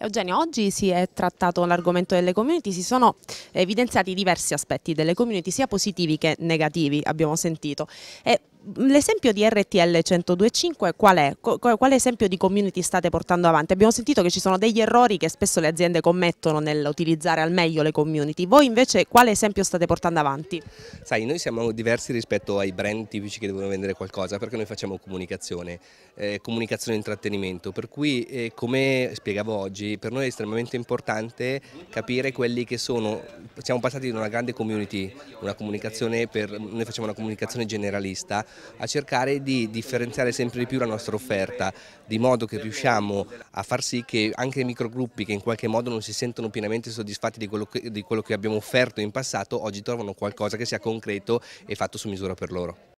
Eugenio, oggi si è trattato l'argomento delle community, si sono evidenziati diversi aspetti delle community, sia positivi che negativi, abbiamo sentito. E l'esempio di RTL 102.5 qual è? quale esempio di community state portando avanti? Abbiamo sentito che ci sono degli errori che spesso le aziende commettono nell'utilizzare al meglio le community. Voi invece quale esempio state portando avanti? Sai, noi siamo diversi rispetto ai brand tipici che devono vendere qualcosa perché noi facciamo comunicazione, eh, comunicazione e intrattenimento, per cui eh, come spiegavo oggi, per noi è estremamente importante capire quelli che sono, siamo passati da una grande community, una comunicazione per, noi facciamo una comunicazione generalista a cercare di differenziare sempre di più la nostra offerta, di modo che riusciamo a far sì che anche i microgruppi che in qualche modo non si sentono pienamente soddisfatti di quello che, di quello che abbiamo offerto in passato, oggi trovano qualcosa che sia concreto e fatto su misura per loro.